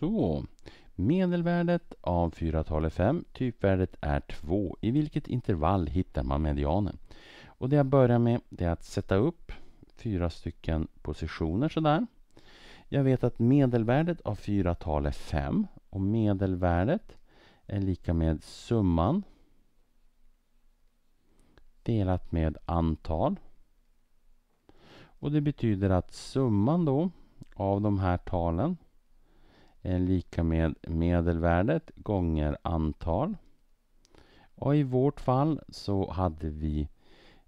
Så, medelvärdet av 4 talet 5, typvärdet är 2. I vilket intervall hittar man medianen? Och det jag börjar med är att sätta upp fyra stycken positioner sådär. Jag vet att medelvärdet av 4 tal är 5 och medelvärdet är lika med summan delat med antal. Och det betyder att summan då av de här talen är eh, lika med medelvärdet gånger antal. Och I vårt fall så hade vi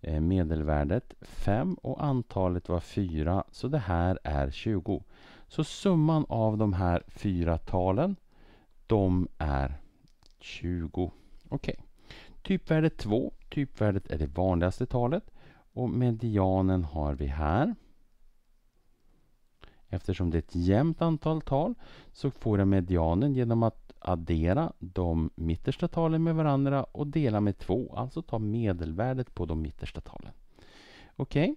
eh, medelvärdet 5 och antalet var 4 så det här är 20. Så summan av de här fyra talen de är 20. Okej. Okay. Typvärdet 2, typvärdet är det vanligaste talet och medianen har vi här. Eftersom det är ett jämnt antal tal så får jag medianen genom att addera de mittersta talen med varandra och dela med två, alltså ta medelvärdet på de mittersta talen. Okej, okay.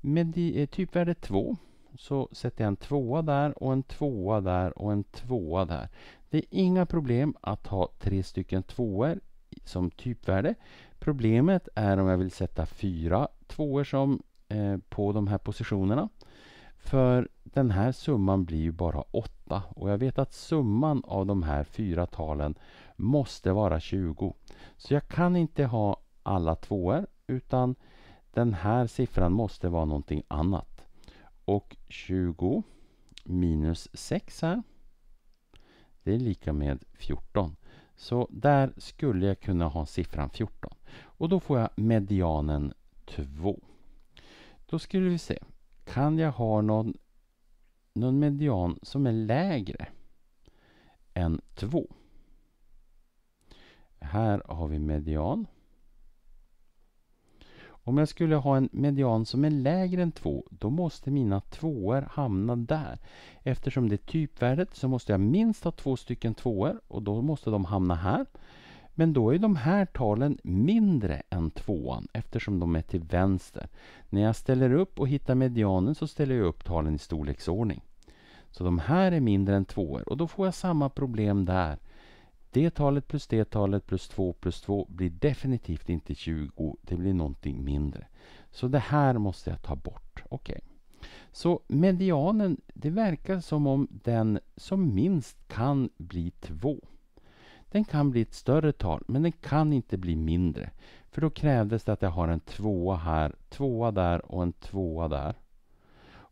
med eh, typvärde 2 så sätter jag en tvåa där och en tvåa där och en tvåa där. Det är inga problem att ha tre stycken tvåor som typvärde. Problemet är om jag vill sätta fyra tvåor som, eh, på de här positionerna. För den här summan blir ju bara 8 och jag vet att summan av de här fyra talen måste vara 20. Så jag kan inte ha alla tvåor utan den här siffran måste vara någonting annat. Och 20 minus 6 här det är lika med 14. Så där skulle jag kunna ha siffran 14. Och då får jag medianen 2. Då skulle vi se. Kan jag ha någon, någon median som är lägre än 2? Här har vi median. Om jag skulle ha en median som är lägre än 2 då måste mina tvåor hamna där. Eftersom det är typvärdet så måste jag minst ha två stycken tvåor och då måste de hamna här. Men då är de här talen mindre än tvåan eftersom de är till vänster. När jag ställer upp och hittar medianen så ställer jag upp talen i storleksordning. Så de här är mindre än tvåor och då får jag samma problem där. Det talet plus det talet plus 2 plus 2 blir definitivt inte 20. Det blir någonting mindre. Så det här måste jag ta bort. Okej. Okay. Så medianen, det verkar som om den som minst kan bli 2. Den kan bli ett större tal, men den kan inte bli mindre. För då krävdes det att jag har en tvåa här, tvåa där och en tvåa där.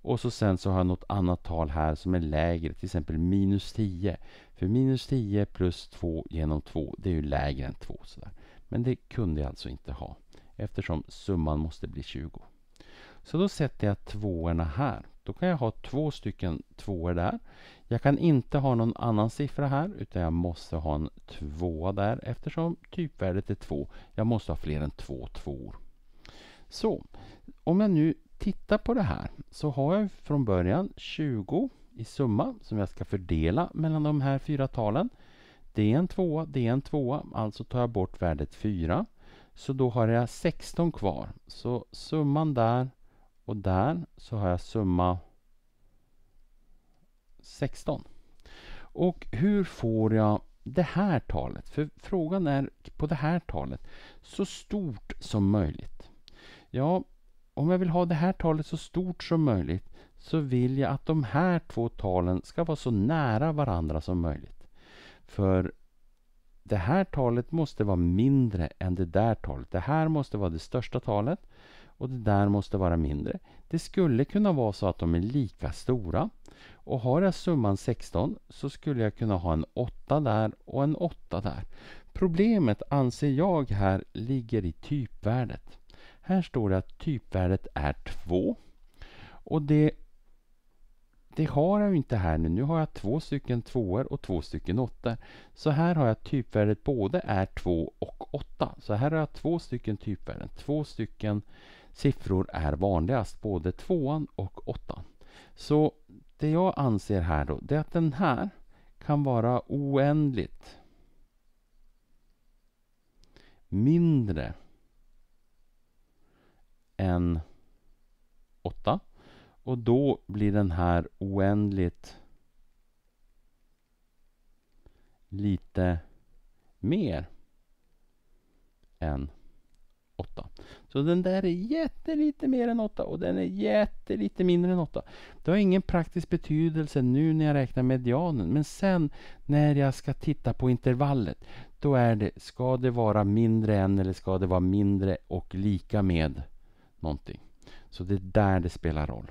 Och så sen så har jag något annat tal här som är lägre, till exempel minus 10. För minus 10 plus 2 genom 2, det är ju lägre än 2. Sådär. Men det kunde jag alltså inte ha, eftersom summan måste bli 20. Så då sätter jag tvåorna här då kan jag ha två stycken tvåor där. Jag kan inte ha någon annan siffra här utan jag måste ha en tvåa där eftersom typvärdet är två. Jag måste ha fler än två tvåor. Så om jag nu tittar på det här så har jag från början 20 i summa som jag ska fördela mellan de här fyra talen. Det är en tvåa, det är en tvåa, alltså tar jag bort värdet 4. Så då har jag 16 kvar. Så summan där och där så har jag summa 16. Och hur får jag det här talet? För frågan är på det här talet så stort som möjligt. Ja, om jag vill ha det här talet så stort som möjligt så vill jag att de här två talen ska vara så nära varandra som möjligt. För det här talet måste vara mindre än det där talet. Det här måste vara det största talet och det där måste vara mindre. Det skulle kunna vara så att de är lika stora. Och har jag summan 16 så skulle jag kunna ha en 8 där och en 8 där. Problemet anser jag här ligger i typvärdet. Här står det att typvärdet är 2. Och det det har jag ju inte här nu. Nu har jag två stycken tvåor och två stycken åttor. Så här har jag typvärdet både är 2 och 8. Så här har jag två stycken typvärden. Två stycken siffror är vanligast, både tvåan och åttan. Så det jag anser här då, det är att den här kan vara oändligt mindre än och då blir den här oändligt lite mer än 8. Så den där är jättelite mer än 8 och den är jättelite mindre än 8. Det har ingen praktisk betydelse nu när jag räknar medianen. Men sen när jag ska titta på intervallet. Då är det, ska det vara mindre än eller ska det vara mindre och lika med någonting. Så det är där det spelar roll.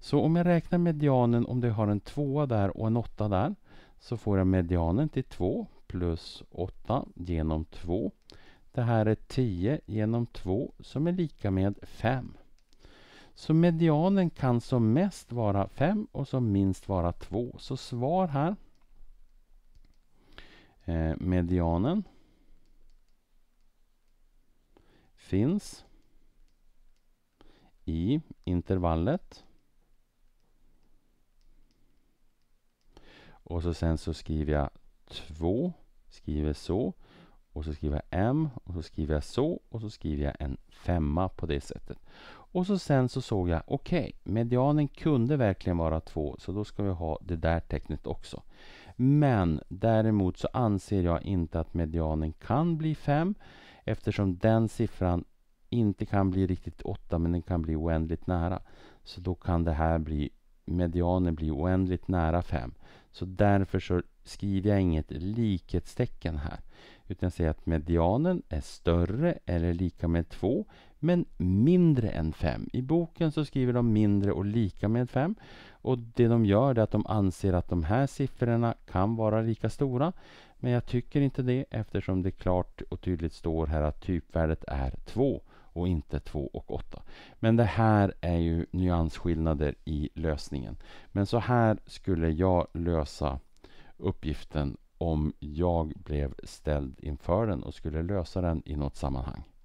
Så om jag räknar medianen om du har en tvåa där och en åtta där så får jag medianen till 2 plus 8 genom 2. Det här är 10 genom 2 som är lika med 5. Så medianen kan som mest vara 5 och som minst vara 2. Så svar här. Eh, medianen finns i intervallet Och så sen så skriver jag 2, skriver så. Och så skriver jag M och så skriver jag så och så skriver jag en femma på det sättet. Och så sen så såg jag, okej, okay, medianen kunde verkligen vara 2 så då ska vi ha det där tecknet också. Men däremot så anser jag inte att medianen kan bli 5 eftersom den siffran inte kan bli riktigt 8 men den kan bli oändligt nära. Så då kan det här bli medianen blir oändligt nära 5. Så därför så skriver jag inget likhetstecken här. Utan jag säger att medianen är större eller lika med 2 men mindre än 5. I boken så skriver de mindre och lika med 5. Och det de gör är att de anser att de här siffrorna kan vara lika stora. Men jag tycker inte det eftersom det klart och tydligt står här att typvärdet är 2 och inte 2 och 8. Men det här är ju nyansskillnader i lösningen. Men så här skulle jag lösa uppgiften om jag blev ställd inför den och skulle lösa den i något sammanhang.